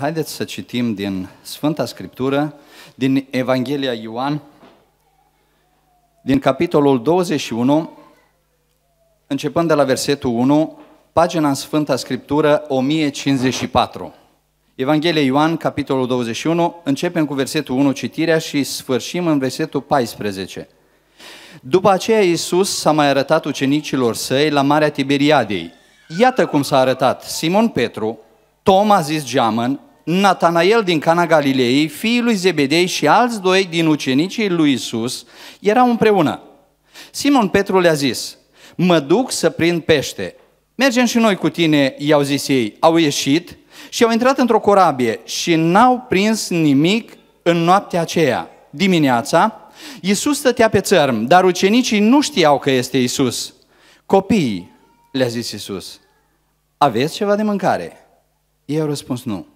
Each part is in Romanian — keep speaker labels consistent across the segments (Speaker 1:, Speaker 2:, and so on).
Speaker 1: Haideți să citim din Sfânta Scriptură, din Evanghelia Ioan, din capitolul 21, începând de la versetul 1, pagina în Sfânta Scriptură 1054. Evanghelia Ioan, capitolul 21, începem cu versetul 1 citirea și sfârșim în versetul 14. După aceea Iisus s-a mai arătat ucenicilor săi la Marea Tiberiadei. Iată cum s-a arătat Simon Petru, Toma zis Geamăn, Natanael din Cana Galilei, fiii lui Zebedei și alți doi din ucenicii lui Isus erau împreună. Simon Petru le-a zis, mă duc să prind pește. Mergem și noi cu tine, i-au zis ei. Au ieșit și au intrat într-o corabie și n-au prins nimic în noaptea aceea. Dimineața, Iisus stătea pe țărm, dar ucenicii nu știau că este Iisus. Copiii, le-a zis Iisus, aveți ceva de mâncare? Ei au răspuns nu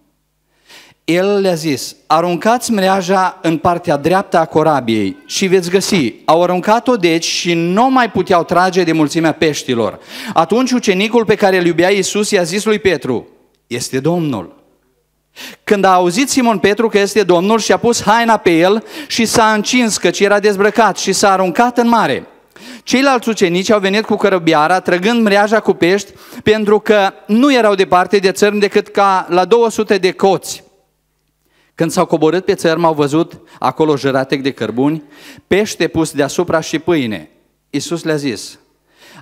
Speaker 1: el le-a zis, aruncați mreaja în partea dreaptă a corabiei și veți găsi. Au aruncat-o deci și nu mai puteau trage de mulțimea peștilor. Atunci ucenicul pe care îl iubea Iisus i-a zis lui Petru, este Domnul. Când a auzit Simon Petru că este Domnul și a pus haina pe el și s-a încins căci era dezbrăcat și s-a aruncat în mare. Ceilalți ucenici au venit cu cărăbiara, trăgând mreaja cu pești, pentru că nu erau departe de țărm decât ca la 200 de coți. Când s-au coborât pe țărm, au văzut acolo jăratec de cărbuni, pește pus deasupra și pâine. Iisus le-a zis,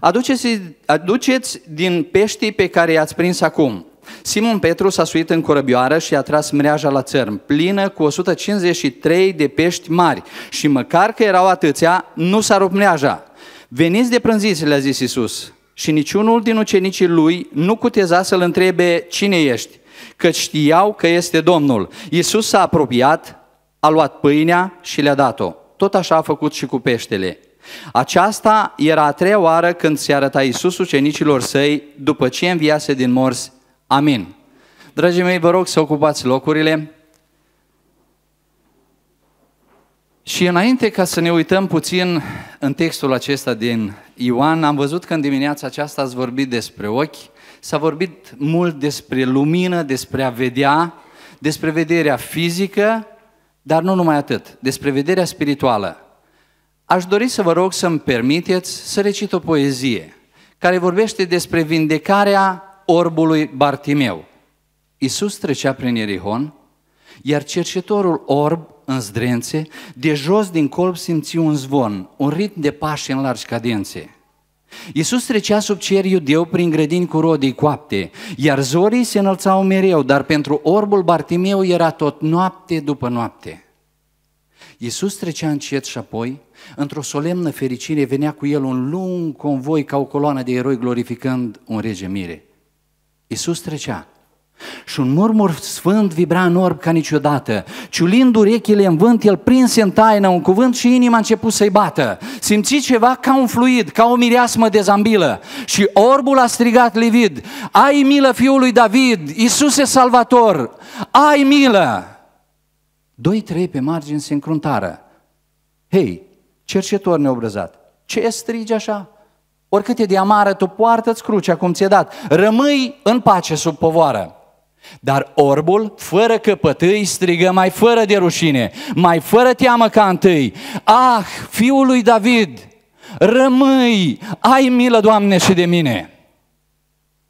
Speaker 1: aduceți, aduceți din peștii pe care i-ați prins acum. Simon Petru s-a suit în corăbioară și a tras mreaja la țărm, plină cu 153 de pești mari. Și măcar că erau atâția, nu s-a rupt mreaja. Veniți de prânziți, le-a zis Iisus. Și niciunul din ucenicii lui nu cuteza să-l întrebe cine ești, că știau că este Domnul. Iisus s-a apropiat, a luat pâinea și le-a dat-o. Tot așa a făcut și cu peștele. Aceasta era a treia oară când se arăta Iisus ucenicilor săi după ce înviase din morți. Amin. Dragii mei, vă rog să ocupați locurile. Și înainte ca să ne uităm puțin în textul acesta din Ioan, am văzut că în dimineața aceasta ați vorbit despre ochi s-a vorbit mult despre lumină, despre a vedea, despre vederea fizică, dar nu numai atât, despre vederea spirituală. Aș dori să vă rog să-mi permiteți să recit o poezie care vorbește despre vindecarea orbului Bartimeu. Iisus trecea prin Ierihon, iar cercetorul orb în zdrențe, de jos din colp simți un zvon, un ritm de pași în largi cadențe. Iisus trecea sub cer iudeu prin grădini cu rodii coapte, iar zorii se înălțau mereu, dar pentru orbul Bartimeu era tot noapte după noapte. Iisus trecea încet și apoi, într-o solemnă fericire, venea cu el un lung convoi ca o coloană de eroi glorificând un rege mire. Iisus trecea și un murmur sfânt vibra în orb ca niciodată. Ciulind urechile în vânt, el prinse în taină un cuvânt și inima a început să-i bată. Simți ceva ca un fluid, ca o mireasmă de zambilă. Și orbul a strigat livid, ai milă fiului David, Iisuse Salvator, ai milă! Doi, trei pe margini se încruntară. Hei, cercetor neobrăzat, ce strigi așa? Oricât e de amară, tu poartă-ți crucea cum ți-e dat. Rămâi în pace sub povoară. Dar orbul, fără căpătâi, strigă mai fără de rușine, mai fără teamă ca întâi. Ah, fiul lui David, rămâi, ai milă, Doamne, și de mine.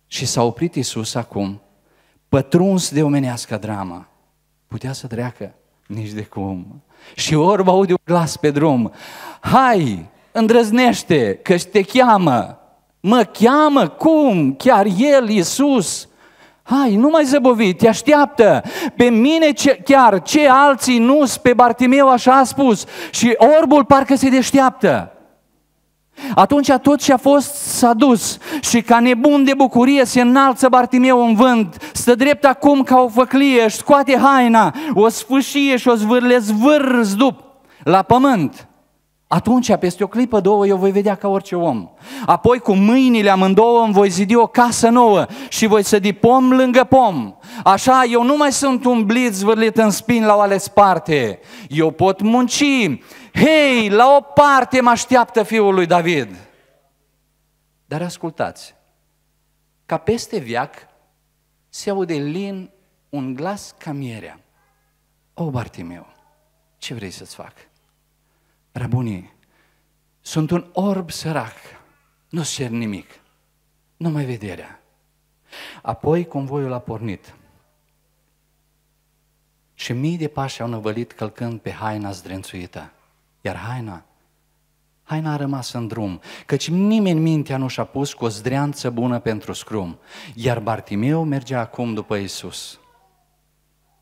Speaker 1: Și s-a oprit Isus acum, pătruns de omenească dramă. Putea să treacă? Nici de cum. Și orba aude un glas pe drum. Hai, îndrăznește, că te cheamă. Mă cheamă? Cum? Chiar El, Iisus, Hai, nu mai zăbovi, te așteaptă. Pe mine ce, chiar, ce alții nu pe Bartimeu așa a spus. Și orbul parcă se deșteaptă. Atunci tot ce a fost s-a dus și ca nebun de bucurie se înalță Bartimeu în vânt, stă drept acum ca o făclie, își scoate haina, o sfâșie și o zvârle zvârzdup la pământ. Atunci, peste o clipă, două, eu voi vedea ca orice om. Apoi, cu mâinile amândouă, îmi voi zidi o casă nouă și voi sădi pom lângă pom. Așa, eu nu mai sunt umblit, zvârlit în spin la o ales parte. Eu pot munci. Hei, la o parte mă așteaptă fiul lui David. Dar ascultați, ca peste viac se aude lin un glas ca mierea. O, Bartimeu, ce vrei să-ți fac? Rabunii, sunt un orb sărac, nu-ți cer nimic, mai vederea. Apoi convoiul a pornit și mii de pași au năvălit călcând pe haina zdrențuită. Iar haina, haina a rămas în drum, căci nimeni mintea nu și-a pus cu o zdreanță bună pentru scrum. Iar Bartimeu mergea acum după Isus.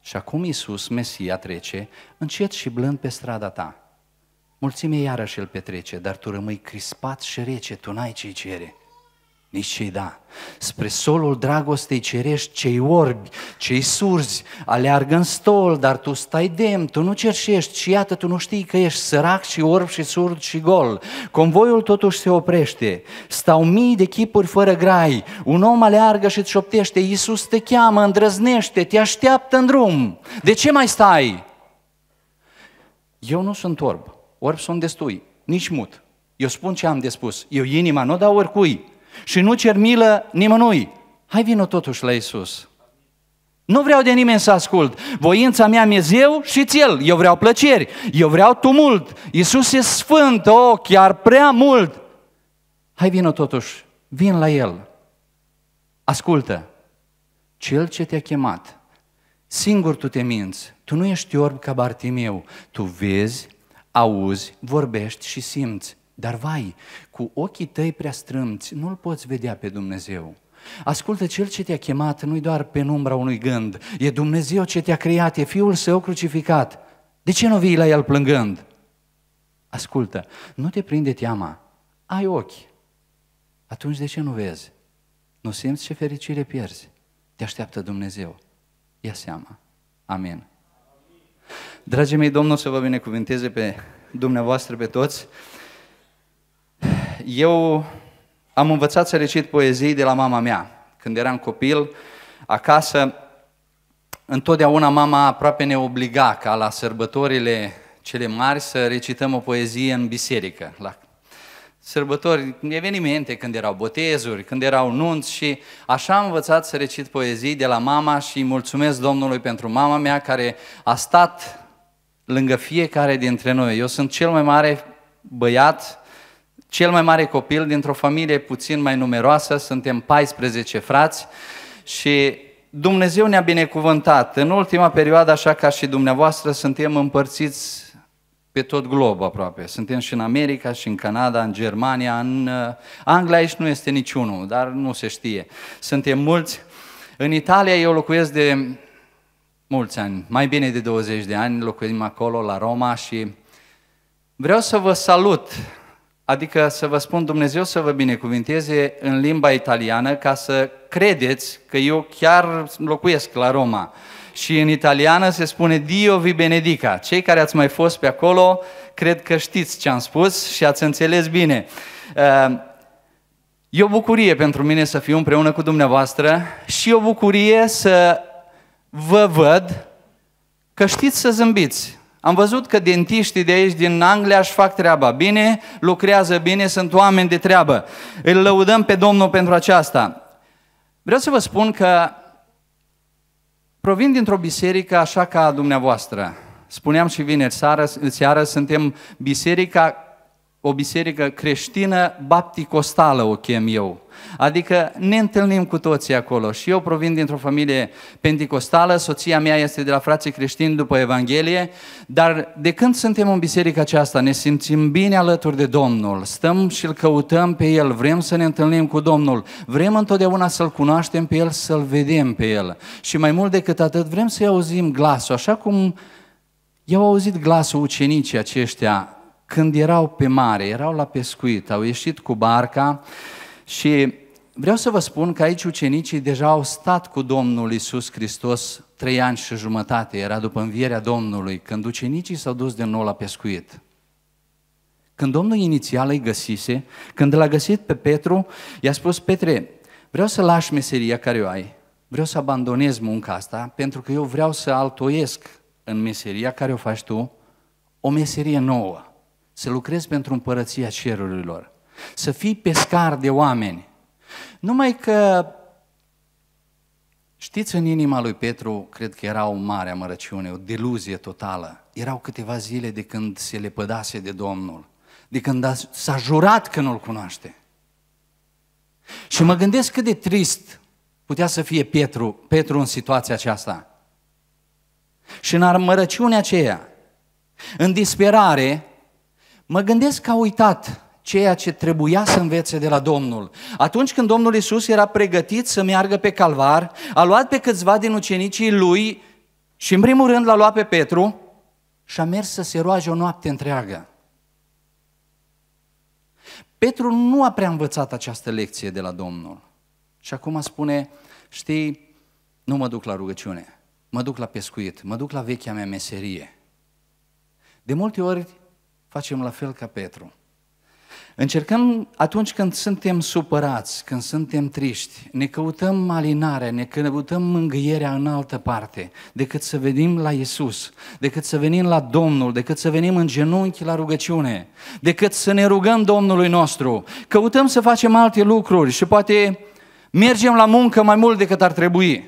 Speaker 1: Și acum Isus, Mesia, trece încet și blând pe strada ta. Mulțimea iarăși îl petrece, dar tu rămâi crispat și rece, tu n-ai ce cere. Nici ce da. Spre solul dragostei cerești cei orbi, cei surzi, aleargă în stol, dar tu stai demn, tu nu cerșești și iată, tu nu știi că ești sărac și orb și surd și gol. Convoiul totuși se oprește, stau mii de chipuri fără grai, un om aleargă și ți șoptește, Iisus te cheamă, îndrăznește, te așteaptă în drum. De ce mai stai? Eu nu sunt orb orbi sunt destui, nici mut. Eu spun ce am de spus, eu inima nu dau oricui și nu cer milă nimănui. Hai vină totuși la Isus. Nu vreau de nimeni să ascult. Voința mea mi zeu și ți-l. Eu vreau plăceri, eu vreau tumult. Iisus e sfânt, o, oh, chiar prea mult. Hai vină totuși, vin la El. Ascultă, Cel ce te-a chemat, singur tu te minți, tu nu ești orb ca Bartimeu, tu vezi auzi, vorbești și simți. Dar vai, cu ochii tăi prea strâmți nu-L poți vedea pe Dumnezeu. Ascultă, Cel ce te-a chemat nu-i doar pe umbra unui gând, e Dumnezeu ce te-a creat, e Fiul Său crucificat. De ce nu vii la El plângând? Ascultă, nu te prinde teama, ai ochi. Atunci de ce nu vezi? Nu simți ce fericire pierzi? Te așteaptă Dumnezeu. Ia seama. Amin. Dragii mei, Domnul să vă binecuvinteze pe dumneavoastră, pe toți. Eu am învățat să recit poezii de la mama mea. Când eram copil, acasă, întotdeauna mama aproape ne obliga ca la sărbătorile cele mari să recităm o poezie în biserică, la sărbători, evenimente, când erau botezuri, când erau nunți și așa am învățat să recit poezii de la mama și mulțumesc Domnului pentru mama mea care a stat lângă fiecare dintre noi. Eu sunt cel mai mare băiat, cel mai mare copil dintr-o familie puțin mai numeroasă, suntem 14 frați și Dumnezeu ne-a binecuvântat. În ultima perioadă, așa ca și dumneavoastră, suntem împărțiți pe tot glob aproape. Suntem și în America, și în Canada, în Germania, în uh, Anglia aici nu este niciunul, dar nu se știe. Suntem mulți. În Italia eu locuiesc de mulți ani, mai bine de 20 de ani, locuim acolo la Roma și vreau să vă salut, adică să vă spun Dumnezeu să vă binecuvinteze în limba italiană ca să credeți că eu chiar locuiesc la Roma. Și în italiană se spune Dio vi benedica. Cei care ați mai fost pe acolo, cred că știți ce am spus și ați înțeles bine. E o bucurie pentru mine să fiu împreună cu dumneavoastră și o bucurie să vă văd că știți să zâmbiți. Am văzut că dentiștii de aici din Anglia își fac treaba bine, lucrează bine, sunt oameni de treabă. Îl lăudăm pe Domnul pentru aceasta. Vreau să vă spun că provin dintr-o biserică așa ca dumneavoastră. Spuneam și vineri seară, seară, suntem biserica, o biserică creștină bapticostală, o chem eu. Adică ne întâlnim cu toții acolo și eu provin dintr-o familie pentecostală, soția mea este de la frații creștini după Evanghelie, dar de când suntem în biserica aceasta ne simțim bine alături de Domnul, stăm și îl căutăm pe El, vrem să ne întâlnim cu Domnul, vrem întotdeauna să-L cunoaștem pe El, să-L vedem pe El și mai mult decât atât vrem să-i auzim glasul, așa cum eu au auzit glasul ucenicii aceștia când erau pe mare, erau la pescuit, au ieșit cu barca și vreau să vă spun că aici ucenicii deja au stat cu Domnul Isus Hristos trei ani și jumătate, era după învierea Domnului, când ucenicii s-au dus din nou la pescuit. Când Domnul inițial îi găsise, când l-a găsit pe Petru, i-a spus, Petre, vreau să lași meseria care o ai, vreau să abandonez munca asta, pentru că eu vreau să altoiesc în meseria care o faci tu, o meserie nouă, să lucrezi pentru împărăția cerurilor să fii pescar de oameni. Numai că, știți, în inima lui Petru, cred că era o mare amărăciune, o deluzie totală. Erau câteva zile de când se lepădase de Domnul, de când a, s-a jurat că nu-L cunoaște. Și mă gândesc cât de trist putea să fie Petru, Petru în situația aceasta. Și în armărăciunea aceea, în disperare, mă gândesc că a uitat ceea ce trebuia să învețe de la Domnul. Atunci când Domnul Isus era pregătit să meargă pe calvar, a luat pe câțiva din ucenicii lui și în primul rând l-a luat pe Petru și a mers să se roage o noapte întreagă. Petru nu a prea învățat această lecție de la Domnul. Și acum spune, știi, nu mă duc la rugăciune, mă duc la pescuit, mă duc la vechea mea meserie. De multe ori facem la fel ca Petru. Încercăm atunci când suntem supărați, când suntem triști, ne căutăm alinarea, ne căutăm mângâierea în altă parte, decât să venim la Isus, decât să venim la Domnul, decât să venim în genunchi la rugăciune, decât să ne rugăm Domnului nostru. Căutăm să facem alte lucruri și poate mergem la muncă mai mult decât ar trebui.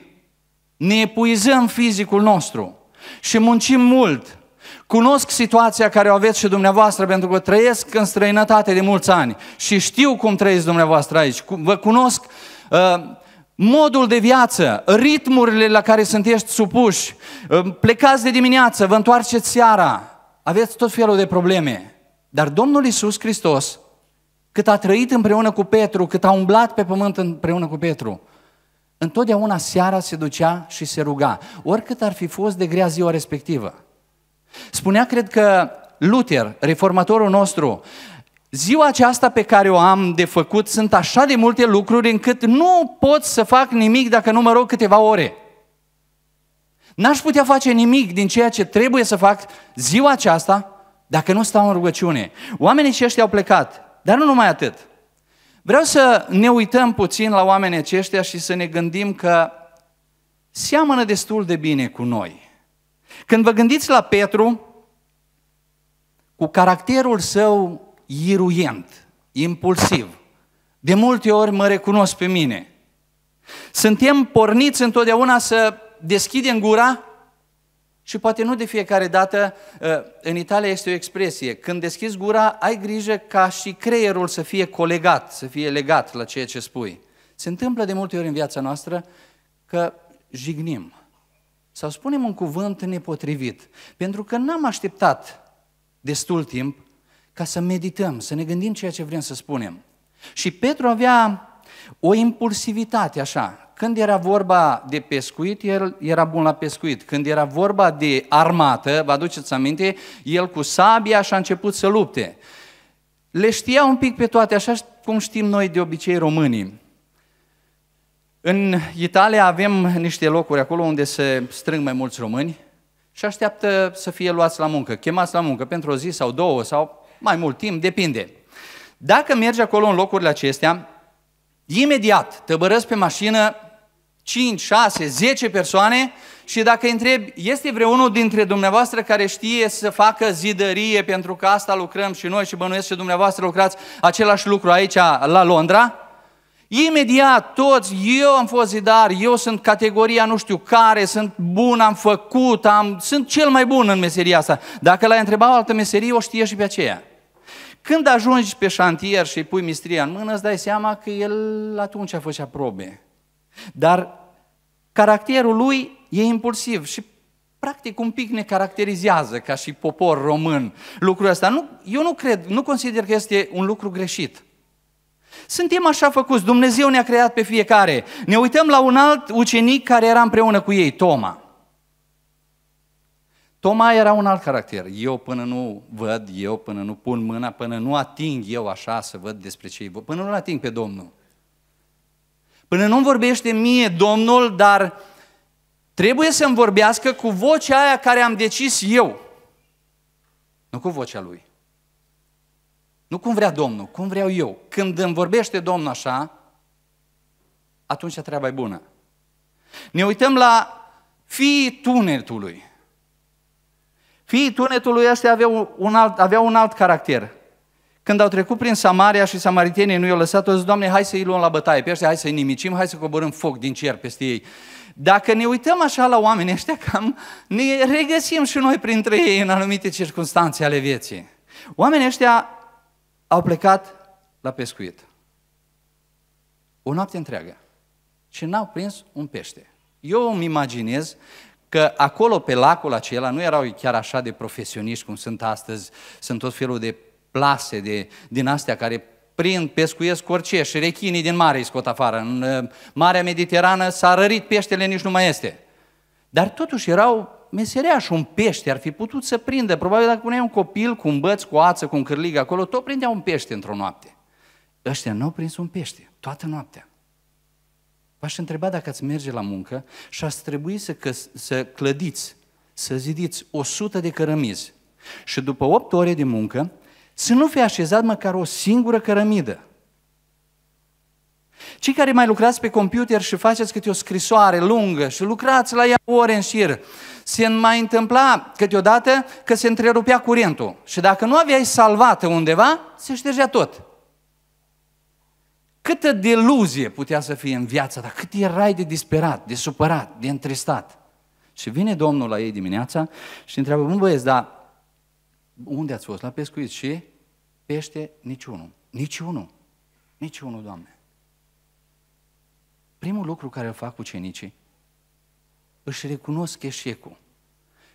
Speaker 1: Ne epuizăm fizicul nostru și muncim mult Cunosc situația care o aveți și dumneavoastră pentru că trăiesc în străinătate de mulți ani și știu cum trăiți dumneavoastră aici. Vă cunosc uh, modul de viață, ritmurile la care sunteți supuși. Uh, plecați de dimineață, vă întoarceți seara. Aveți tot felul de probleme. Dar Domnul Isus Hristos, cât a trăit împreună cu Petru, cât a umblat pe pământ împreună cu Petru, întotdeauna seara se ducea și se ruga, oricât ar fi fost de grea ziua respectivă. Spunea, cred că Luther, reformatorul nostru, ziua aceasta pe care o am de făcut sunt așa de multe lucruri încât nu pot să fac nimic dacă nu mă rog câteva ore. N-aș putea face nimic din ceea ce trebuie să fac ziua aceasta dacă nu stau în rugăciune. Oamenii aceștia au plecat, dar nu numai atât. Vreau să ne uităm puțin la oamenii aceștia și să ne gândim că seamănă destul de bine cu noi. Când vă gândiți la Petru, cu caracterul său iruient, impulsiv, de multe ori mă recunosc pe mine. Suntem porniți întotdeauna să deschidem gura și poate nu de fiecare dată, ă, în Italia este o expresie, când deschizi gura, ai grijă ca și creierul să fie colegat, să fie legat la ceea ce spui. Se întâmplă de multe ori în viața noastră că jignim, sau spunem un cuvânt nepotrivit, pentru că n-am așteptat destul timp ca să medităm, să ne gândim ceea ce vrem să spunem. Și Petru avea o impulsivitate așa. Când era vorba de pescuit, el era bun la pescuit. Când era vorba de armată, vă aduceți aminte, el cu sabia și a început să lupte. Le știa un pic pe toate, așa cum știm noi de obicei românii. În Italia avem niște locuri acolo unde se strâng mai mulți români și așteaptă să fie luați la muncă, chemați la muncă pentru o zi sau două sau mai mult timp, depinde. Dacă mergi acolo în locurile acestea, imediat tăbărăs pe mașină 5, 6, 10 persoane și dacă îi întreb, este vreunul dintre dumneavoastră care știe să facă zidărie pentru că asta lucrăm și noi și bănuiesc și dumneavoastră lucrați același lucru aici la Londra? Imediat toți, eu am fost zidar, eu sunt categoria nu știu care, sunt bun, am făcut, am, sunt cel mai bun în meseria asta. Dacă l-ai întrebat o altă meserie, o știe și pe aceea. Când ajungi pe șantier și îi pui mistria în mână, îți dai seama că el atunci a făcea probe. Dar caracterul lui e impulsiv și practic un pic ne caracterizează ca și popor român lucrul ăsta. Nu, eu nu cred, nu consider că este un lucru greșit. Suntem așa făcuți, Dumnezeu ne-a creat pe fiecare. Ne uităm la un alt ucenic care era împreună cu ei, Toma. Toma era un alt caracter. Eu până nu văd, eu până nu pun mâna, până nu ating eu așa să văd despre ce până nu ating pe Domnul. Până nu vorbește mie Domnul, dar trebuie să-mi vorbească cu vocea aia care am decis eu. Nu cu vocea lui. Nu cum vrea Domnul, cum vreau eu. Când îmi vorbește Domnul așa, atunci treaba e bună. Ne uităm la fiii tunetului. Fiii tunetului astea aveau un alt, aveau un alt caracter. Când au trecut prin Samaria și samaritenii nu i-au lăsat, au zis, Doamne, hai să-i luăm la bătaie pe ăștia, hai să-i nimicim, hai să coborâm foc din cer peste ei. Dacă ne uităm așa la oamenii ăștia, cam ne regăsim și noi printre ei în anumite circunstanțe ale vieții. Oamenii ăștia au plecat la pescuit. O noapte întreagă. Și n-au prins un pește. Eu îmi imaginez că acolo pe lacul acela nu erau chiar așa de profesioniști cum sunt astăzi, sunt tot felul de plase de, din astea care prin pescuiesc orice și rechinii din mare îi scot afară. În uh, Marea Mediterană s-a rărit peștele, nici nu mai este. Dar totuși erau meseriaș, un pește, ar fi putut să prindă. Probabil dacă puneai un copil cu un băț, cu o ață, cu un cârlig acolo, tot prindea un pește într-o noapte. Ăștia nu au prins un pește, toată noaptea. V-aș întreba dacă ați merge la muncă și ați trebui să, că, să clădiți, să zidiți 100 de cărămizi și după 8 ore de muncă să nu fie așezat măcar o singură cărămidă. Cei care mai lucrați pe computer și faceți câte o scrisoare lungă și lucrați la ea ore în șir se mai întâmpla câteodată că se întrerupea curentul. Și dacă nu aveai salvat undeva, se ștergea tot. Câtă deluzie putea să fie în viața ta, cât erai de disperat, de supărat, de întristat. Și vine Domnul la ei dimineața și întreabă, bun băieți, dar unde ați fost? La pescuit și pește niciunul. Niciunul. Niciunul, Doamne. Primul lucru care îl fac ucenicii își recunosc eșecul.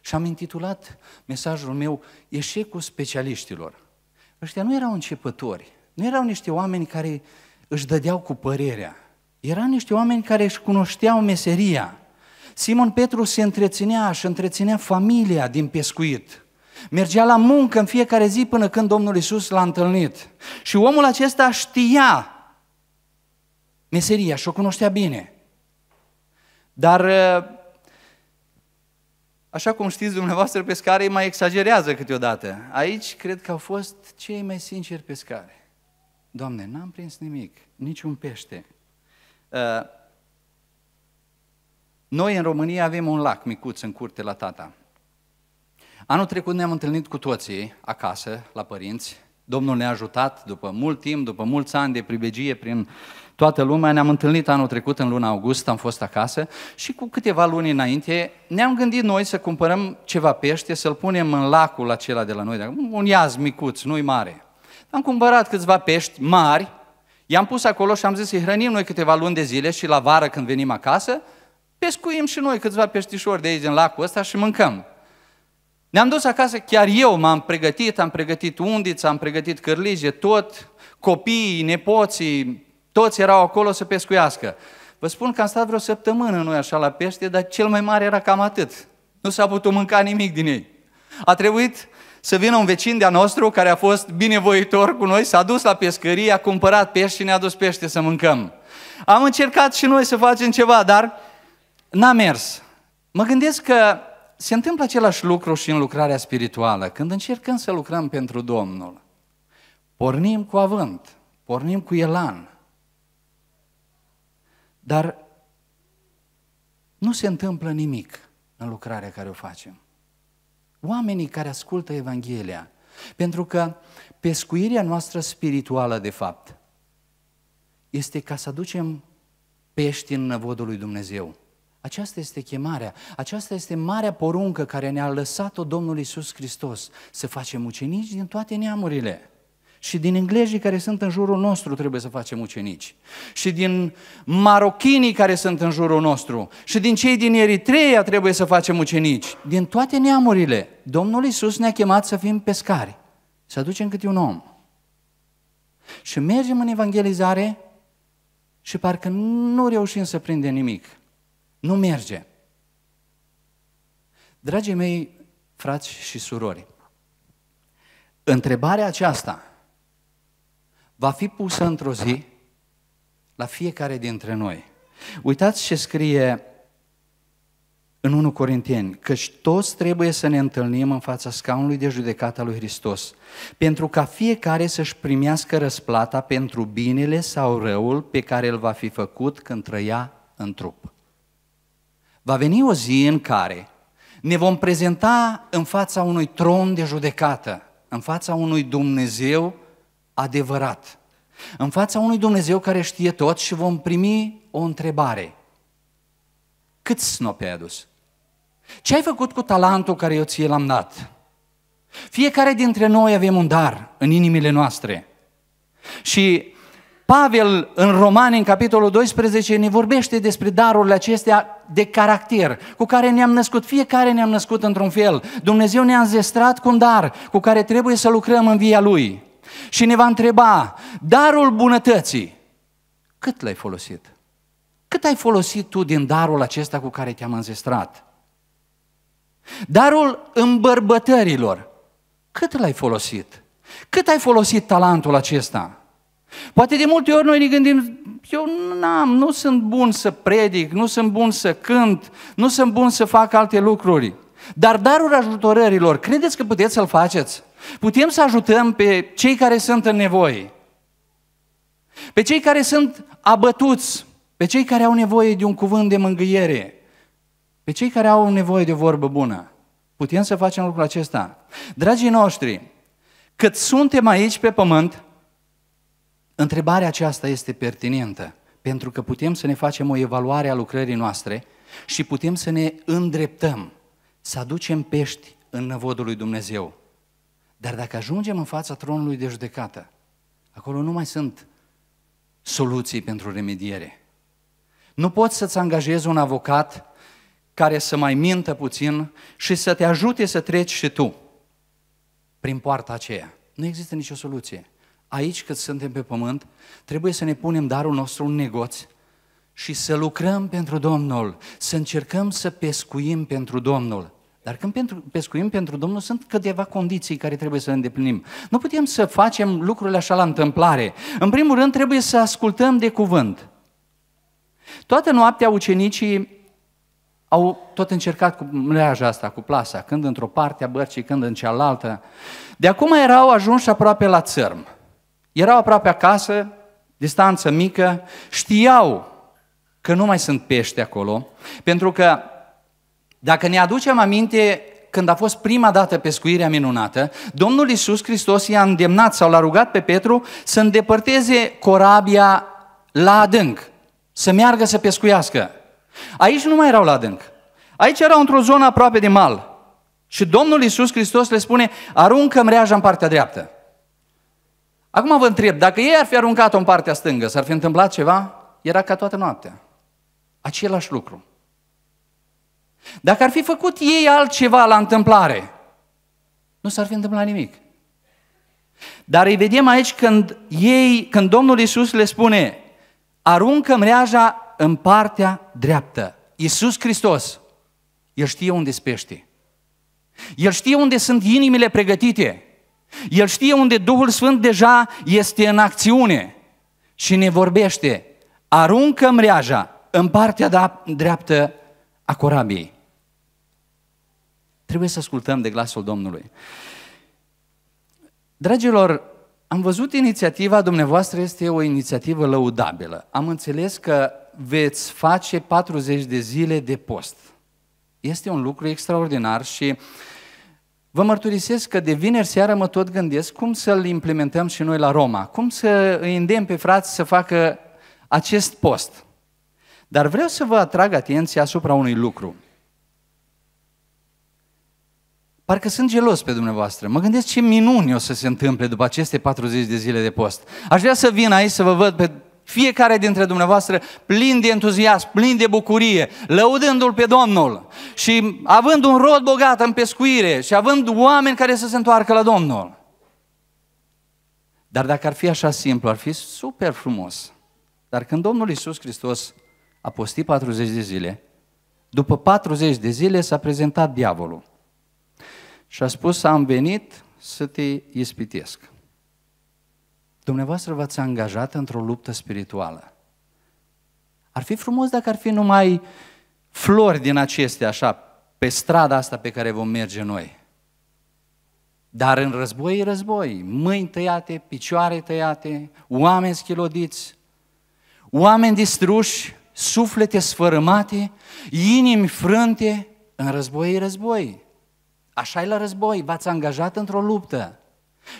Speaker 1: Și am intitulat mesajul meu Eșecul specialiștilor. Ăștia nu erau începători, nu erau niște oameni care își dădeau cu părerea. Erau niște oameni care își cunoșteau meseria. Simon Petru se întreținea și întreținea familia din pescuit. Mergea la muncă în fiecare zi până când Domnul Isus l-a întâlnit. Și omul acesta știa meseria și o cunoștea bine. Dar Așa cum știți dumneavoastră, pescarii mai exagerează câteodată. Aici cred că au fost cei mai sinceri pescari. Doamne, n-am prins nimic, niciun pește. Uh, noi în România avem un lac micuț în curte la tata. Anul trecut ne-am întâlnit cu toții acasă, la părinți. Domnul ne-a ajutat după mult timp, după mulți ani de privilegie prin toată lumea, ne-am întâlnit anul trecut în luna august, am fost acasă și cu câteva luni înainte ne-am gândit noi să cumpărăm ceva pește, să-l punem în lacul acela de la noi, un iaz micuț, nu-i mare. Am cumpărat câțiva pești mari, i-am pus acolo și am zis să-i hrănim noi câteva luni de zile și la vară când venim acasă, pescuim și noi câțiva peștișori de aici din lacul ăsta și mâncăm. Ne-am dus acasă, chiar eu m-am pregătit, am pregătit undiță, am pregătit cărlige, tot, copiii, nepoții, toți erau acolo să pescuiască. Vă spun că am stat vreo săptămână noi așa la pește, dar cel mai mare era cam atât. Nu s-a putut mânca nimic din ei. A trebuit să vină un vecin de-a nostru care a fost binevoitor cu noi, s-a dus la pescărie, a cumpărat pește și ne-a dus pește să mâncăm. Am încercat și noi să facem ceva, dar n-a mers. Mă gândesc că se întâmplă același lucru și în lucrarea spirituală. Când încercăm să lucrăm pentru Domnul, pornim cu avânt, pornim cu elan, dar nu se întâmplă nimic în lucrarea care o facem. Oamenii care ascultă Evanghelia, pentru că pescuirea noastră spirituală, de fapt, este ca să aducem pești în năvodul lui Dumnezeu. Aceasta este chemarea, aceasta este marea poruncă care ne-a lăsat-o Domnul Isus Hristos, să facem ucenici din toate neamurile. Și din englezii care sunt în jurul nostru trebuie să facem ucenici. Și din marochinii care sunt în jurul nostru. Și din cei din Eritreea trebuie să facem ucenici. Din toate neamurile. Domnul Isus ne-a chemat să fim pescari. Să aducem câte un om. Și mergem în evangelizare și parcă nu reușim să prindem nimic. Nu merge. Dragii mei, frați și surori, întrebarea aceasta – va fi pusă într-o zi la fiecare dintre noi. Uitați ce scrie în 1 Corinteni, căci toți trebuie să ne întâlnim în fața scaunului de judecată al lui Hristos, pentru ca fiecare să-și primească răsplata pentru binele sau răul pe care îl va fi făcut când trăia în trup. Va veni o zi în care ne vom prezenta în fața unui tron de judecată, în fața unui Dumnezeu adevărat. În fața unui Dumnezeu care știe tot și vom primi o întrebare. Cât snopi ai adus? Ce ai făcut cu talentul care eu ție l-am dat? Fiecare dintre noi avem un dar în inimile noastre. Și Pavel în Romani, în capitolul 12, ne vorbește despre darurile acestea de caracter, cu care ne-am născut, fiecare ne-am născut într-un fel. Dumnezeu ne-a înzestrat cu un dar cu care trebuie să lucrăm în via Lui și ne va întreba, darul bunătății, cât l-ai folosit? Cât ai folosit tu din darul acesta cu care te-am înzestrat? Darul îmbărbătărilor, cât l-ai folosit? Cât ai folosit talentul acesta? Poate de multe ori noi ne gândim, eu n-am, nu sunt bun să predic, nu sunt bun să cânt, nu sunt bun să fac alte lucruri. Dar darul ajutorărilor, credeți că puteți să-l faceți? Putem să ajutăm pe cei care sunt în nevoie, pe cei care sunt abătuți, pe cei care au nevoie de un cuvânt de mângâiere, pe cei care au nevoie de o vorbă bună. Putem să facem lucrul acesta. Dragii noștri, cât suntem aici pe pământ, întrebarea aceasta este pertinentă, pentru că putem să ne facem o evaluare a lucrării noastre și putem să ne îndreptăm, să aducem pești în năvodul lui Dumnezeu. Dar dacă ajungem în fața tronului de judecată, acolo nu mai sunt soluții pentru remediere. Nu poți să-ți angajezi un avocat care să mai mintă puțin și să te ajute să treci și tu prin poarta aceea. Nu există nicio soluție. Aici, cât suntem pe pământ, trebuie să ne punem darul nostru în negoț și să lucrăm pentru Domnul, să încercăm să pescuim pentru Domnul. Dar când pentru, pescuim pentru Domnul, sunt câteva condiții care trebuie să le îndeplinim. Nu putem să facem lucrurile așa la întâmplare. În primul rând, trebuie să ascultăm de cuvânt. Toată noaptea ucenicii au tot încercat cu mleaja asta, cu plasa, când într-o parte a bărcii, când în cealaltă. De acum erau ajunși aproape la țărm. Erau aproape acasă, distanță mică, știau că nu mai sunt pești acolo, pentru că dacă ne aducem aminte când a fost prima dată pescuirea minunată, Domnul Iisus Hristos i-a îndemnat sau l-a rugat pe Petru să îndepărteze corabia la adânc, să meargă să pescuiască. Aici nu mai erau la adânc. Aici erau într-o zonă aproape de mal. Și Domnul Iisus Hristos le spune, aruncă mreaja în partea dreaptă. Acum vă întreb, dacă ei ar fi aruncat-o în partea stângă, s-ar fi întâmplat ceva? Era ca toată noaptea. Același lucru. Dacă ar fi făcut ei altceva la întâmplare, nu s-ar fi întâmplat nimic. Dar îi vedem aici când, ei, când Domnul Isus le spune, aruncă mreaja în partea dreaptă. Iisus Hristos, El știe unde spește. El știe unde sunt inimile pregătite. El știe unde Duhul Sfânt deja este în acțiune și ne vorbește. Aruncă mreaja în partea da-, dreaptă a corabiei. Trebuie să ascultăm de glasul Domnului. Dragilor, am văzut inițiativa dumneavoastră, este o inițiativă lăudabilă. Am înțeles că veți face 40 de zile de post. Este un lucru extraordinar și vă mărturisesc că de vineri seara mă tot gândesc cum să-l implementăm și noi la Roma, cum să îi îndemn pe frați să facă acest post. Dar vreau să vă atrag atenția asupra unui lucru. Parcă sunt gelos pe dumneavoastră. Mă gândesc ce minuni o să se întâmple după aceste 40 de zile de post. Aș vrea să vin aici să vă văd pe fiecare dintre dumneavoastră plin de entuziasm, plin de bucurie, lăudându-L pe Domnul și având un rod bogat în pescuire și având oameni care să se întoarcă la Domnul. Dar dacă ar fi așa simplu, ar fi super frumos. Dar când Domnul Isus Hristos a postit 40 de zile, după 40 de zile s-a prezentat diavolul și a spus, am venit să te ispitesc. Dumneavoastră v-ați angajat într-o luptă spirituală. Ar fi frumos dacă ar fi numai flori din acestea, așa, pe strada asta pe care vom merge noi. Dar în război e război. Mâini tăiate, picioare tăiate, oameni schilodiți, oameni distruși, suflete sfărâmate, inimi frânte, în război e război. Așa e la război, v-ați angajat într-o luptă.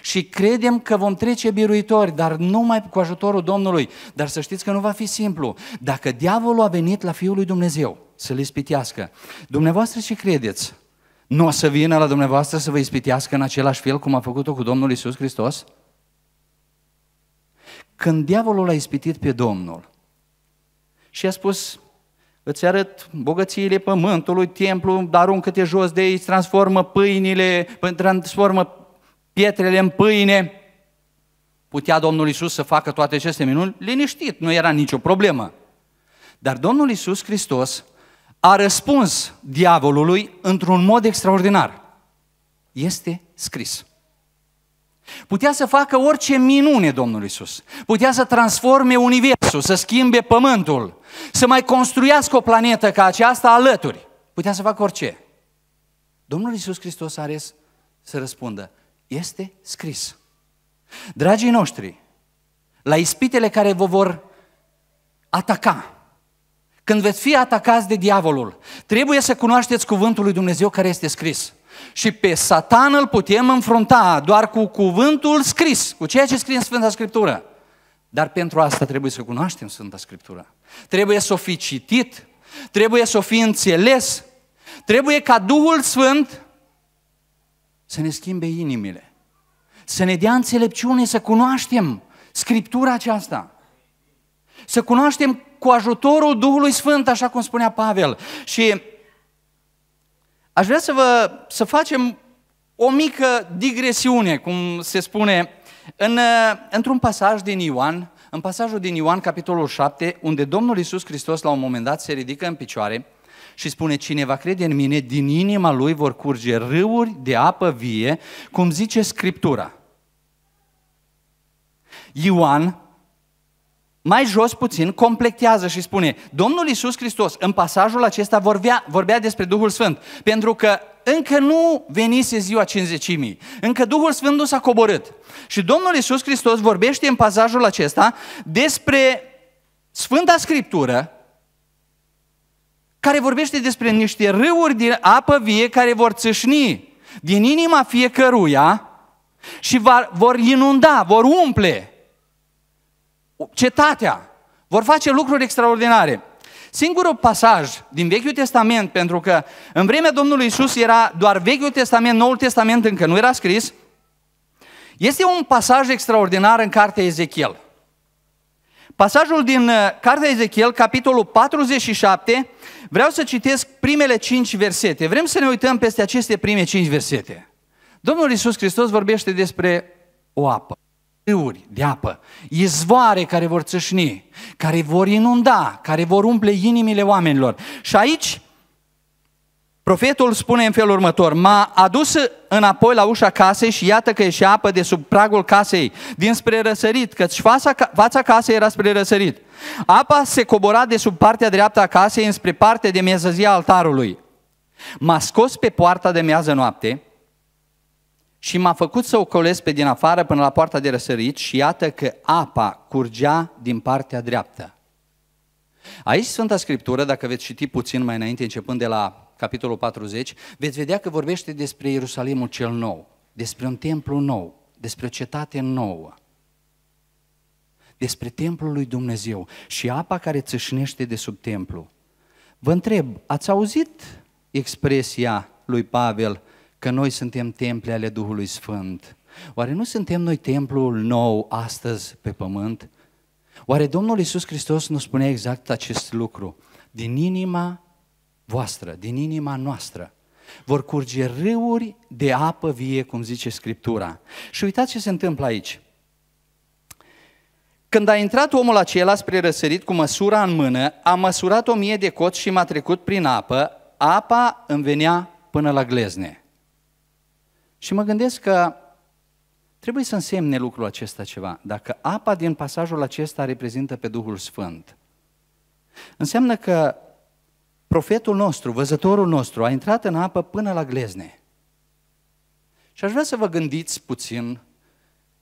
Speaker 1: Și credem că vom trece biruitori, dar numai cu ajutorul Domnului. Dar să știți că nu va fi simplu. Dacă diavolul a venit la Fiul lui Dumnezeu să-l ispitească, dumneavoastră ce credeți? Nu o să vină la dumneavoastră să vă ispitească în același fel cum a făcut-o cu Domnul Isus Hristos? Când diavolul a ispitit pe Domnul și a spus, Îți arăt bogățiile pământului, templu, dar aruncă-te jos de ei, transformă pâinile, transformă pietrele în pâine. Putea Domnul Isus să facă toate aceste minuni liniștit, nu era nicio problemă. Dar Domnul Isus Hristos a răspuns diavolului într-un mod extraordinar. Este scris. Putea să facă orice minune Domnul Isus. Putea să transforme universul, să schimbe pământul, să mai construiască o planetă ca aceasta alături. Putea să facă orice. Domnul Isus Hristos are să răspundă, este scris. Dragii noștri, la ispitele care vă vor ataca, când veți fi atacați de diavolul, trebuie să cunoașteți cuvântul lui Dumnezeu care este scris. Și pe satan îl putem înfrunta doar cu cuvântul scris, cu ceea ce scrie în Sfânta Scriptură. Dar pentru asta trebuie să cunoaștem Sfânta Scriptură. Trebuie să o fi citit, trebuie să o fi înțeles, trebuie ca Duhul Sfânt să ne schimbe inimile, să ne dea înțelepciune, să cunoaștem Scriptura aceasta, să cunoaștem cu ajutorul Duhului Sfânt, așa cum spunea Pavel. Și Aș vrea să, vă, să facem o mică digresiune, cum se spune, în, uh, într-un pasaj din Ioan, în pasajul din Ioan, capitolul 7, unde Domnul Iisus Hristos la un moment dat se ridică în picioare și spune, cine va crede în mine, din inima lui vor curge râuri de apă vie, cum zice Scriptura. Ioan mai jos puțin, completează și spune, Domnul Iisus Hristos, în pasajul acesta vorbea, vorbea despre Duhul Sfânt, pentru că încă nu venise ziua cinzecimii, încă Duhul Sfânt nu s-a coborât. Și Domnul Iisus Hristos vorbește în pasajul acesta despre Sfânta Scriptură, care vorbește despre niște râuri din apă vie care vor țâșni din inima fiecăruia și vor inunda, vor umple cetatea. Vor face lucruri extraordinare. Singurul pasaj din Vechiul Testament, pentru că în vremea Domnului Isus era doar Vechiul Testament, Noul Testament încă nu era scris, este un pasaj extraordinar în cartea Ezechiel. Pasajul din uh, cartea Ezechiel, capitolul 47, vreau să citesc primele cinci versete. Vrem să ne uităm peste aceste prime cinci versete. Domnul Isus Hristos vorbește despre o apă râuri de apă, izvoare care vor țâșni, care vor inunda, care vor umple inimile oamenilor. Și aici Profetul spune în felul următor, m-a adus înapoi la ușa casei și iată că ieșea apă de sub pragul casei, dinspre răsărit, căci fața, fața casei era spre răsărit. Apa se cobora de sub partea dreaptă a casei înspre partea de miezăzia altarului. M-a scos pe poarta de miază noapte, și m-a făcut să ocolesc pe din afară până la poarta de răsărit și iată că apa curgea din partea dreaptă. Aici Sfânta Scriptură, dacă veți citi puțin mai înainte, începând de la capitolul 40, veți vedea că vorbește despre Ierusalimul cel nou, despre un templu nou, despre o cetate nouă, despre templul lui Dumnezeu și apa care țâșnește de sub templu. Vă întreb, ați auzit expresia lui Pavel, că noi suntem temple ale Duhului Sfânt. Oare nu suntem noi templul nou astăzi pe pământ? Oare Domnul Iisus Hristos nu spunea exact acest lucru? Din inima voastră, din inima noastră, vor curge râuri de apă vie, cum zice Scriptura. Și uitați ce se întâmplă aici. Când a intrat omul acela spre răsărit cu măsura în mână, a măsurat o mie de coți și m-a trecut prin apă, apa îmi venea până la glezne. Și mă gândesc că trebuie să însemne lucrul acesta ceva. Dacă apa din pasajul acesta reprezintă pe Duhul Sfânt, înseamnă că profetul nostru, văzătorul nostru, a intrat în apă până la glezne. Și aș vrea să vă gândiți puțin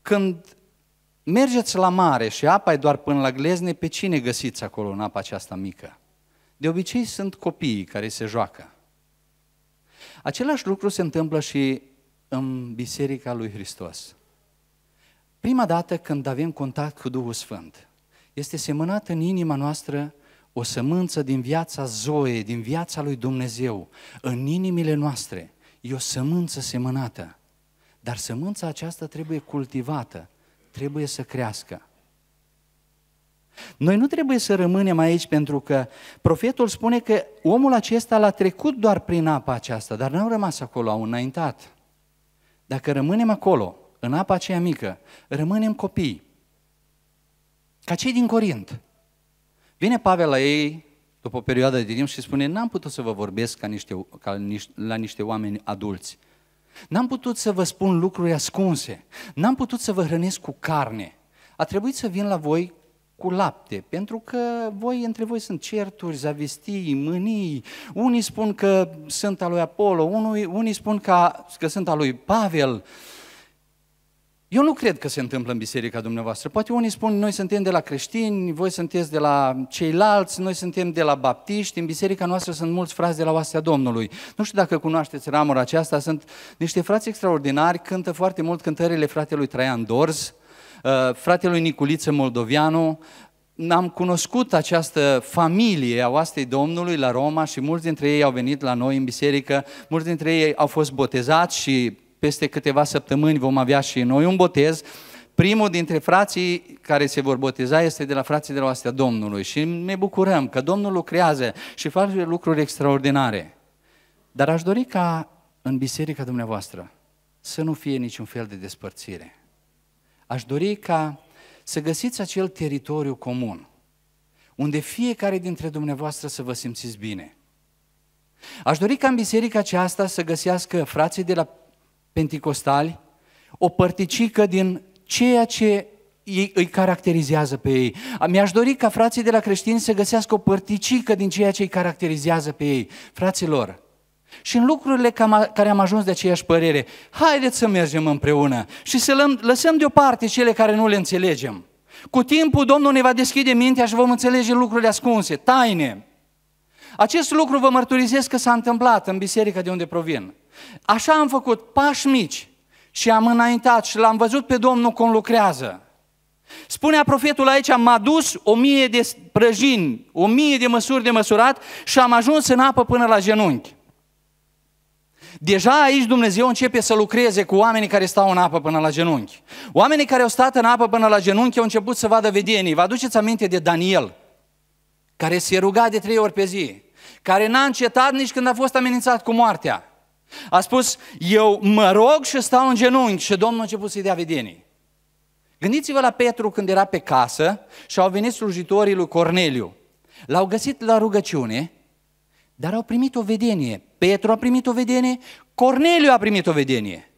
Speaker 1: când mergeți la mare și apa e doar până la glezne, pe cine găsiți acolo în apa aceasta mică? De obicei sunt copiii care se joacă. Același lucru se întâmplă și în Biserica lui Hristos. Prima dată când avem contact cu Duhul Sfânt, este semănat în inima noastră o sămânță din viața Zoe, din viața lui Dumnezeu, în inimile noastre. E o sămânță semănată. Dar sămânța aceasta trebuie cultivată, trebuie să crească. Noi nu trebuie să rămânem aici pentru că profetul spune că omul acesta l-a trecut doar prin apa aceasta, dar n-a rămas acolo, au înaintat. Dacă rămânem acolo, în apa aceea mică, rămânem copii. Ca cei din Corint. Vine Pavel la ei după o perioadă de timp și spune, n-am putut să vă vorbesc ca, niște, ca niște, la niște oameni adulți. N-am putut să vă spun lucruri ascunse. N-am putut să vă hrănesc cu carne. A trebuit să vin la voi cu lapte, pentru că voi între voi sunt certuri, zavestii, mânii. Unii spun că sunt al lui Apollo, unii, unii spun că, că sunt al lui Pavel. Eu nu cred că se întâmplă în biserica dumneavoastră. Poate unii spun, noi suntem de la creștini, voi sunteți de la ceilalți, noi suntem de la baptiști, în biserica noastră sunt mulți frați de la oastea Domnului. Nu știu dacă cunoașteți ramura aceasta, sunt niște frați extraordinari, cântă foarte mult cântările fratelui Traian Dorz, Uh, fratele Niculiță Moldovianu, am cunoscut această familie a oastei Domnului la Roma și mulți dintre ei au venit la noi în biserică, mulți dintre ei au fost botezați și peste câteva săptămâni vom avea și noi un botez. Primul dintre frații care se vor boteza este de la frații de la oastea Domnului și ne bucurăm că Domnul lucrează și face lucruri extraordinare. Dar aș dori ca în biserica dumneavoastră să nu fie niciun fel de despărțire aș dori ca să găsiți acel teritoriu comun, unde fiecare dintre dumneavoastră să vă simțiți bine. Aș dori ca în biserica aceasta să găsească frații de la Pentecostali o părticică din ceea ce îi caracterizează pe ei. Mi-aș dori ca frații de la creștini să găsească o părticică din ceea ce îi caracterizează pe ei. Fraților, și în lucrurile care am ajuns de aceeași părere, haideți să mergem împreună și să lăsăm deoparte cele care nu le înțelegem. Cu timpul Domnul ne va deschide mintea și vom înțelege lucrurile ascunse, taine. Acest lucru vă mărturisesc că s-a întâmplat în biserica de unde provin. Așa am făcut pași mici și am înaintat și l-am văzut pe Domnul cum lucrează. Spunea profetul aici, am adus o mie de prăjini, o mie de măsuri de măsurat și am ajuns în apă până la genunchi. Deja aici Dumnezeu începe să lucreze cu oamenii care stau în apă până la genunchi. Oamenii care au stat în apă până la genunchi au început să vadă vedenii. Vă aduceți aminte de Daniel, care se ruga de trei ori pe zi, care n-a încetat nici când a fost amenințat cu moartea. A spus, eu mă rog și stau în genunchi și Domnul a început să-i dea vedenii. Gândiți-vă la Petru când era pe casă și au venit slujitorii lui Corneliu. L-au găsit la rugăciune, dar au primit o vedenie Petru a primit o vedenie, Corneliu a primit o vedenie.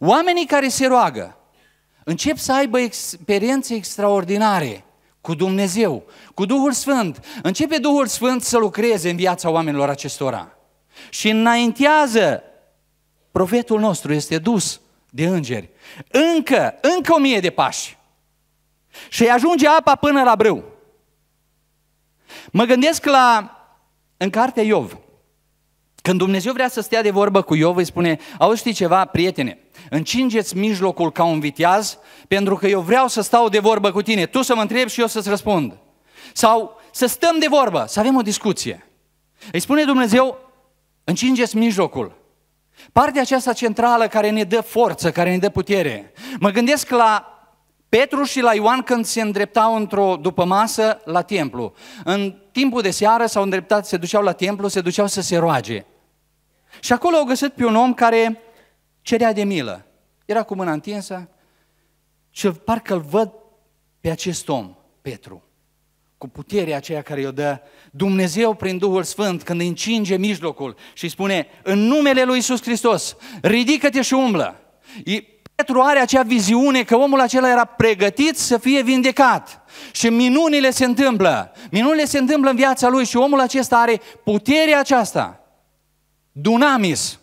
Speaker 1: Oamenii care se roagă încep să aibă experiențe extraordinare cu Dumnezeu, cu Duhul Sfânt. Începe Duhul Sfânt să lucreze în viața oamenilor acestora. Și înaintează, profetul nostru este dus de îngeri. Încă, încă o mie de pași. Și ajunge apa până la brâu. Mă gândesc la, în cartea Iov, când Dumnezeu vrea să stea de vorbă cu Iov, îi spune, auzi știi ceva, prietene, încingeți mijlocul ca un viteaz, pentru că eu vreau să stau de vorbă cu tine, tu să mă întrebi și eu să-ți răspund. Sau să stăm de vorbă, să avem o discuție. Îi spune Dumnezeu, încingeți mijlocul. Partea aceasta centrală care ne dă forță, care ne dă putere. Mă gândesc la Petru și la Ioan când se îndreptau într-o după masă la templu. În timpul de seară s-au îndreptat, se duceau la templu, se duceau să se roage. Și acolo au găsit pe un om care cerea de milă. Era cu mâna întinsă și parcă îl văd pe acest om, Petru, cu puterea aceea care i-o dă Dumnezeu prin Duhul Sfânt când îi încinge mijlocul și îi spune în numele lui Isus Hristos, ridică-te și umblă. Petru are acea viziune că omul acela era pregătit să fie vindecat și minunile se întâmplă. Minunile se întâmplă în viața lui și omul acesta are puterea aceasta dunamis,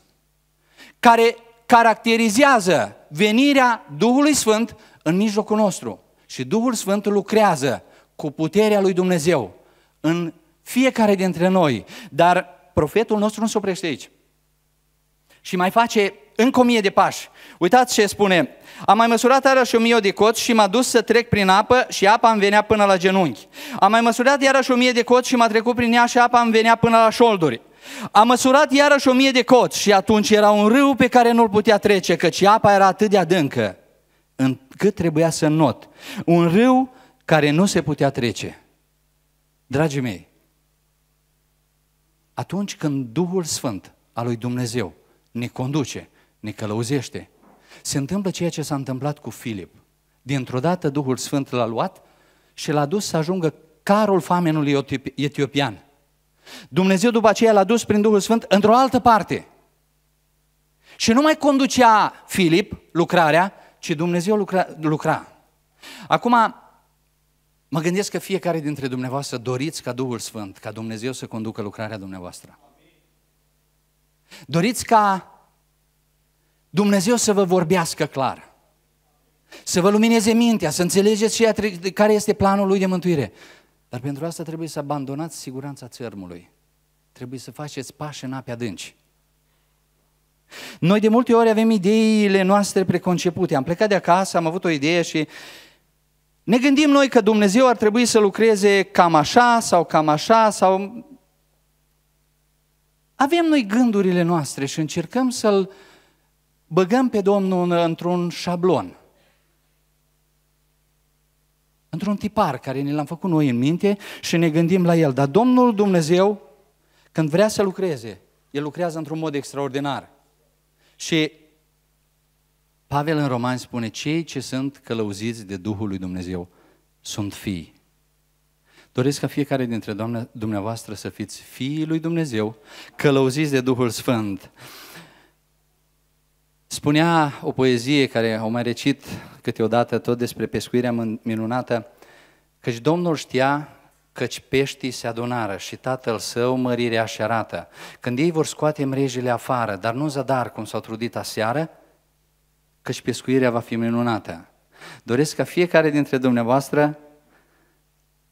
Speaker 1: care caracterizează venirea Duhului Sfânt în mijlocul nostru. Și Duhul Sfânt lucrează cu puterea lui Dumnezeu în fiecare dintre noi. Dar profetul nostru nu se oprește aici. Și mai face încă o mie de pași. Uitați ce spune. Am mai măsurat iarăși o mie de coți și m-a dus să trec prin apă și apa îmi venea până la genunchi. Am mai măsurat iarăși o mie de coți și m-a trecut prin ea și apa îmi venea până la șolduri. A măsurat iarăși o mie de coți și atunci era un râu pe care nu-l putea trece, căci apa era atât de adâncă, încât trebuia să not. Un râu care nu se putea trece. Dragii mei, atunci când Duhul Sfânt al lui Dumnezeu ne conduce, ne călăuzește, se întâmplă ceea ce s-a întâmplat cu Filip. Dintr-o dată Duhul Sfânt l-a luat și l-a dus să ajungă carul famenului etiopian. Dumnezeu după aceea l-a dus prin Duhul Sfânt într-o altă parte. Și nu mai conducea Filip lucrarea, ci Dumnezeu lucra. lucra. Acum, mă gândesc că fiecare dintre dumneavoastră doriți ca Duhul Sfânt, ca Dumnezeu să conducă lucrarea dumneavoastră. Doriți ca Dumnezeu să vă vorbească clar. Să vă lumineze mintea, să înțelegeți care este planul lui de mântuire. Dar pentru asta trebuie să abandonați siguranța țărmului. Trebuie să faceți pași în ape adânci. Noi de multe ori avem ideile noastre preconcepute. Am plecat de acasă, am avut o idee și ne gândim noi că Dumnezeu ar trebui să lucreze cam așa sau cam așa sau... Avem noi gândurile noastre și încercăm să-L băgăm pe Domnul într-un șablon. Într-un tipar care ne l-am făcut noi în minte și ne gândim la el. Dar Domnul Dumnezeu, când vrea să lucreze, el lucrează într-un mod extraordinar. Și Pavel în Roman spune, cei ce sunt călăuziți de Duhul lui Dumnezeu sunt fii. Doresc ca fiecare dintre dumneavoastră să fiți fiii lui Dumnezeu, călăuziți de Duhul Sfânt. Spunea o poezie care au mai recit câteodată tot despre pescuirea minunată, căci Domnul știa căci peștii se adunară și tatăl său mărirea și arată. Când ei vor scoate mrejele afară, dar nu zadar cum s-au trudit aseară, căci pescuirea va fi minunată. Doresc ca fiecare dintre dumneavoastră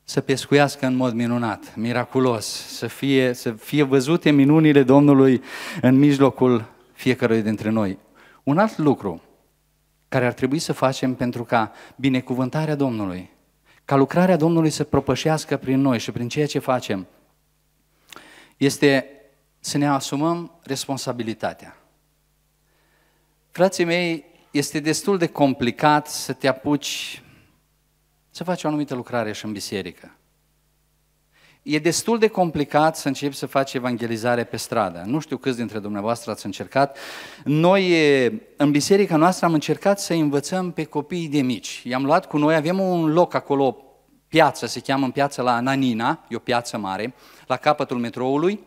Speaker 1: să pescuiască în mod minunat, miraculos, să fie, să fie văzute minunile Domnului în mijlocul fiecărui dintre noi. Un alt lucru care ar trebui să facem pentru ca binecuvântarea Domnului, ca lucrarea Domnului să propășească prin noi și prin ceea ce facem, este să ne asumăm responsabilitatea. Frații mei, este destul de complicat să te apuci să faci o anumită lucrare și în biserică. E destul de complicat să începi să faci evangelizare pe stradă. Nu știu câți dintre dumneavoastră ați încercat. Noi, în biserica noastră, am încercat să învățăm pe copiii de mici. I-am luat cu noi, avem un loc acolo, piață, se cheamă în piață la Ananina, e o piață mare, la capătul metroului,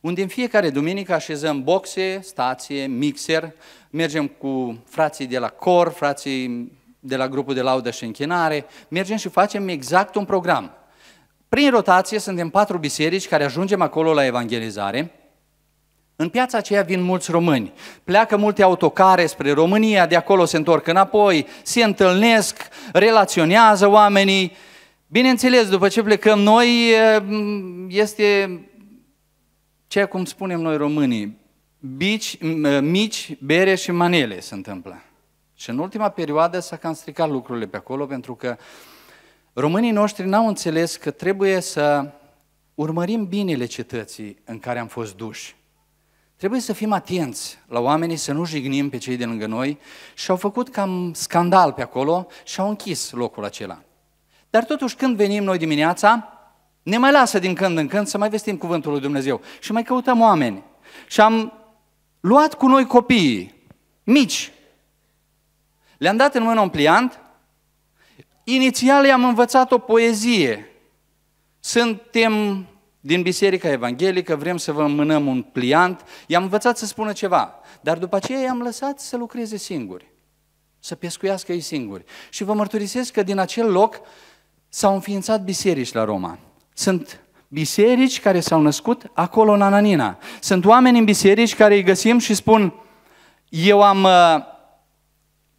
Speaker 1: unde în fiecare duminică așezăm boxe, stație, mixer, mergem cu frații de la cor, frații de la grupul de laudă și închinare, mergem și facem exact un program. Prin rotație suntem patru biserici care ajungem acolo la evangelizare. În piața aceea vin mulți români. Pleacă multe autocare spre România, de acolo se întorc înapoi, se întâlnesc, relaționează oamenii. Bineînțeles, după ce plecăm noi, este ceea cum spunem noi românii, bici, mici, bere și manele se întâmplă. Și în ultima perioadă s-a cam stricat lucrurile pe acolo pentru că uh, Românii noștri n-au înțeles că trebuie să urmărim binele cetății în care am fost duși. Trebuie să fim atenți la oamenii, să nu jignim pe cei de lângă noi și au făcut cam scandal pe acolo și au închis locul acela. Dar totuși când venim noi dimineața, ne mai lasă din când în când să mai vestim cuvântul lui Dumnezeu și mai căutăm oameni. Și am luat cu noi copiii, mici. Le-am dat în mână un pliant Inițial i-am învățat o poezie. Suntem din Biserica Evanghelică, vrem să vă mânăm un pliant, i-am învățat să spună ceva, dar după aceea i-am lăsat să lucreze singuri, să pescuiască ei singuri. Și vă mărturisesc că din acel loc s-au înființat biserici la Roma. Sunt biserici care s-au născut acolo în Ananina. Sunt oameni în biserici care îi găsim și spun, eu am uh,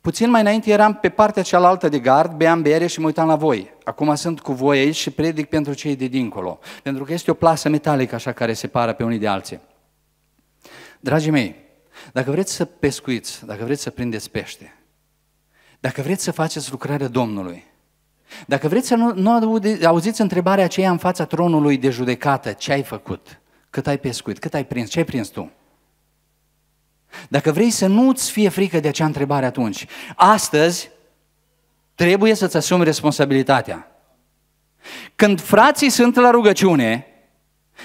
Speaker 1: Puțin mai înainte eram pe partea cealaltă de gard, beam bere și mă uitam la voi. Acum sunt cu voi aici și predic pentru cei de dincolo. Pentru că este o plasă metalică așa care separă pe unii de alții. Dragii mei, dacă vreți să pescuiți, dacă vreți să prindeți pește, dacă vreți să faceți lucrarea Domnului, dacă vreți să nu, nu auziți întrebarea aceea în fața tronului de judecată, ce ai făcut, cât ai pescuit, cât ai prins, ce ai prins tu? Dacă vrei să nu-ți fie frică de acea întrebare atunci, astăzi trebuie să-ți asumi responsabilitatea. Când frații sunt la rugăciune,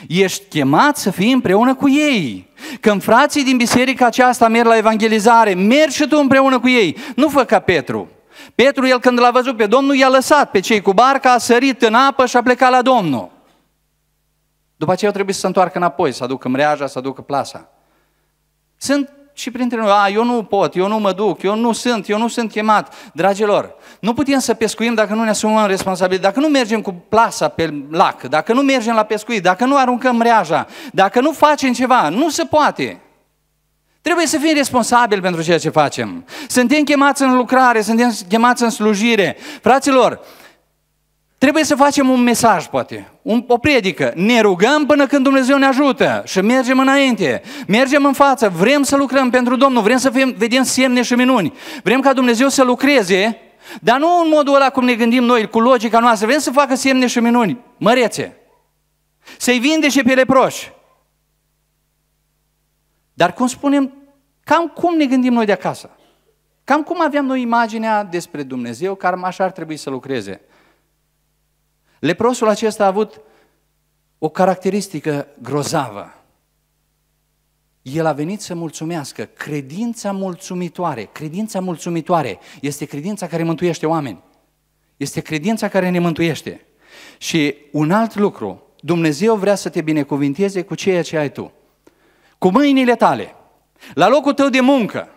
Speaker 1: ești chemat să fii împreună cu ei. Când frații din biserica aceasta merg la evangelizare, mergi și tu împreună cu ei. Nu fă ca Petru. Petru, el când l-a văzut pe Domnul, i-a lăsat pe cei cu barca, a sărit în apă și a plecat la Domnul. După aceea trebuie să se întoarcă înapoi, să aducă mreaja, să aducă plasa. Sunt și printre noi, a, eu nu pot, eu nu mă duc, eu nu sunt, eu nu sunt chemat. Dragilor, nu putem să pescuim dacă nu ne asumăm responsabilitate, dacă nu mergem cu plasa pe lac, dacă nu mergem la pescuit, dacă nu aruncăm reaja, dacă nu facem ceva, nu se poate. Trebuie să fim responsabili pentru ceea ce facem. Suntem chemați în lucrare, suntem chemați în slujire. Fraților, Trebuie să facem un mesaj, poate, un, o predică. Ne rugăm până când Dumnezeu ne ajută și mergem înainte, mergem în față, vrem să lucrăm pentru Domnul, vrem să fim, vedem semne și minuni, vrem ca Dumnezeu să lucreze, dar nu în modul ăla cum ne gândim noi, cu logica noastră, vrem să facă semne și minuni, mărețe, să-i vindece pe leproși. Dar cum spunem, cam cum ne gândim noi de acasă? Cam cum aveam noi imaginea despre Dumnezeu, care așa ar trebui să lucreze. Leprosul acesta a avut o caracteristică grozavă. El a venit să mulțumească. Credința mulțumitoare, credința mulțumitoare este credința care mântuiește oameni. Este credința care ne mântuiește. Și un alt lucru, Dumnezeu vrea să te binecuvinteze cu ceea ce ai tu. Cu mâinile tale, la locul tău de muncă,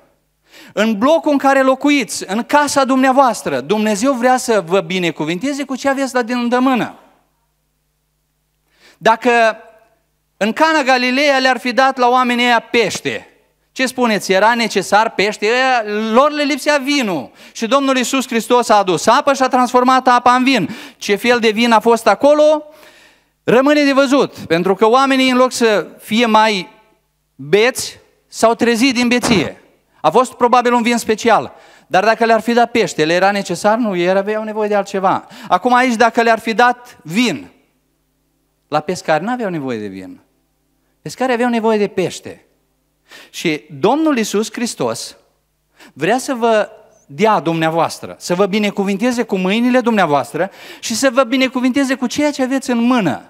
Speaker 1: în blocul în care locuiți, în casa dumneavoastră, Dumnezeu vrea să vă binecuvinteze cu ce aveți la din îndămână. Dacă în Cana Galileea le-ar fi dat la oamenii aia pește, ce spuneți, era necesar pește? Lor le lipsea vinul. Și Domnul Iisus Hristos a adus apă și a transformat apa în vin. Ce fel de vin a fost acolo? Rămâne de văzut, pentru că oamenii în loc să fie mai beți, s-au trezit din beție. A fost probabil un vin special. Dar dacă le-ar fi dat pește, le era necesar? Nu, ei aveau nevoie de altceva. Acum aici, dacă le-ar fi dat vin, la pescari nu aveau nevoie de vin. Pescari aveau nevoie de pește. Și Domnul Isus Hristos vrea să vă dea dumneavoastră, să vă binecuvinteze cu mâinile dumneavoastră și să vă binecuvinteze cu ceea ce aveți în mână.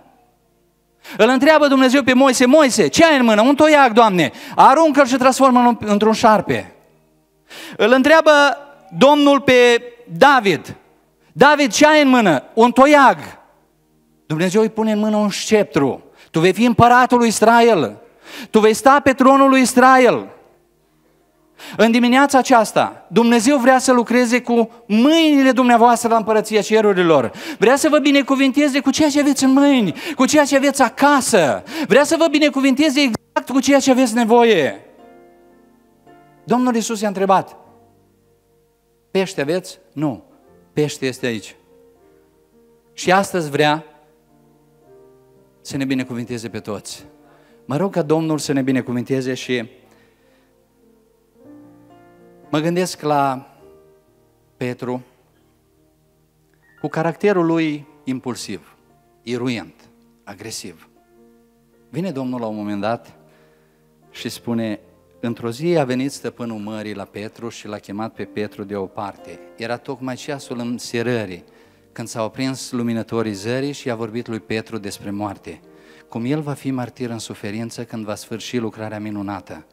Speaker 1: Îl întreabă Dumnezeu pe Moise, Moise, ce ai în mână? Un toiac, Doamne. Aruncă-l și transformă-l într-un șarpe. Îl întreabă Domnul pe David, David, ce ai în mână? Un toiag. Dumnezeu îi pune în mână un sceptru. Tu vei fi împăratul lui Israel. Tu vei sta pe tronul lui Israel. În dimineața aceasta, Dumnezeu vrea să lucreze cu mâinile dumneavoastră la împărăția cerurilor. Vrea să vă binecuvinteze cu ceea ce aveți în mâini, cu ceea ce aveți acasă. Vrea să vă binecuvinteze exact cu ceea ce aveți nevoie. Domnul Isus i-a întrebat, pește aveți? Nu, pește este aici. Și astăzi vrea să ne binecuvinteze pe toți. Mă rog ca Domnul să ne binecuvinteze și Mă gândesc la Petru cu caracterul lui impulsiv, iruient, agresiv. Vine Domnul la un moment dat și spune, într-o zi a venit stăpânul mării la Petru și l-a chemat pe Petru de o parte. Era tocmai ceasul înserării, când s-au prins luminătorii zării și a vorbit lui Petru despre moarte, cum el va fi martir în suferință când va sfârși lucrarea minunată –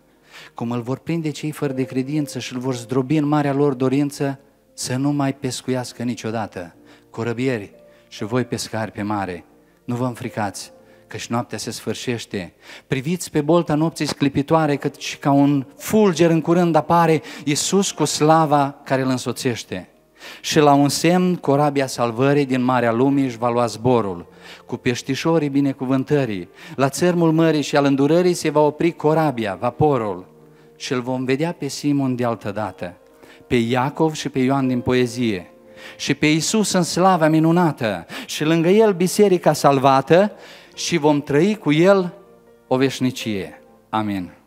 Speaker 1: cum îl vor prinde cei fără de credință și îl vor zdrobi în marea lor dorință să nu mai pescuiască niciodată. Corăbieri și voi pescari pe mare, nu vă înfricați, și noaptea se sfârșește. Priviți pe bolta nopții sclipitoare, și ca un fulger în curând apare Iisus cu slava care îl însoțește. Și la un semn, corabia salvării din Marea Lumii își va lua zborul cu peștișorii binecuvântării. La țărmul mării și al îndurării se va opri corabia, vaporul și îl vom vedea pe Simon de altă dată, pe Iacov și pe Ioan din poezie, și pe Isus în slava minunată și lângă el biserica salvată și vom trăi cu el o veșnicie. Amin.